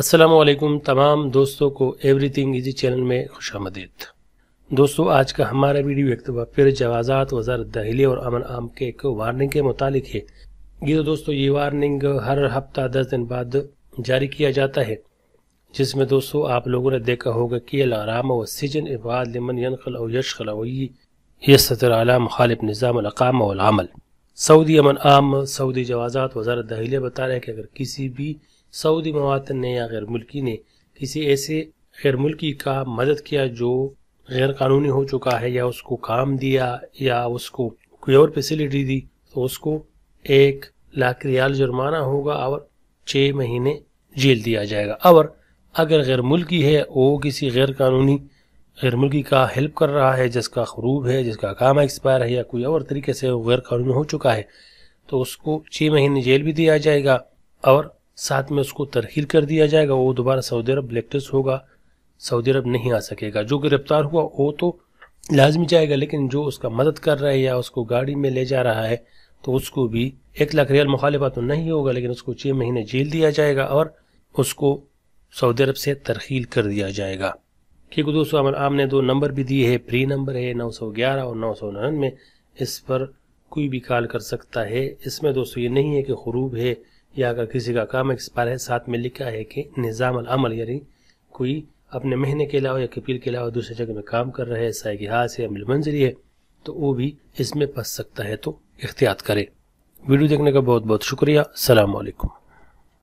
असलम तमाम दोस्तों को एवरीथिंग इजी चैनल में खुश आमदीद दोस्तों आज का हमारा वीडियो एक दफ़ा फिर जवाजात वजारत दाखिले और अमन आम के एक वार्निंग के मुतालिक है ये तो दोस्तों ये वार्निंग हर हफ्ता दस दिन बाद जारी किया जाता है जिसमें दोस्तों आप लोगों ने देखा होगा कि अलाराम व सिजन इबाद लमन यनखल और यशखल ये सतर अला मुखालिफ निज़ाम वमल सऊदी अमन आम सऊदी जवाजात वजारत दाखिले बता रहे हैं कि अगर किसी भी सऊदी मवातन ने या गैर मुल्की ने किसी ऐसे गैर मुल्की का मदद किया जो गैर कानूनी हो चुका है या उसको काम दिया या उसको कोई और फैसिलिटी दी तो उसको एक लाख रियाल जुर्माना होगा और छः महीने जेल दिया जाएगा और अगर गैर मुल्की है वो किसी गैर कानूनी गैर मुल्की का हेल्प कर रहा है जिसका खरूब है जिसका काम एक्सपायर है या कोई और तरीके से गैर कानूनी हो चुका है तो उसको छः महीने जेल भी दिया जाएगा और साथ में उसको तरखीर कर दिया जाएगा वो दोबारा सऊदी अरब ब्लैकलिस होगा सऊदी अरब नहीं आ सकेगा जो गिरफ्तार हुआ वो तो लाजमी जाएगा लेकिन जो उसका मदद कर रहा है या उसको गाड़ी में ले जा रहा है तो उसको भी एक लाख रियाल मुखालिफा तो नहीं होगा लेकिन उसको छः महीने जेल दिया जाएगा और उसको सऊदी अरब से तरखील कर दिया जाएगा ठीक है दोस्तों अमर आम ने दो नंबर भी दिए है फ्री नंबर है नौ सौ ग्यारह और नौ सौ नवे इस पर कोई भी कॉल कर सकता है इसमें दोस्तों ये नहीं है कि हरूब है या अगर किसी का काम एक्सपायर है साथ में लिखा है कि निज़ाम अमल यानी कोई अपने महीने के अलावा या कपील के अलावा दूसरे जगह में काम कर रहा है साइग हाथ है हाँ, अमिल मंजिली है तो वो भी इसमें फंस सकता है तो एहतियात करें वीडियो देखने का बहुत बहुत शुक्रिया सलामकुम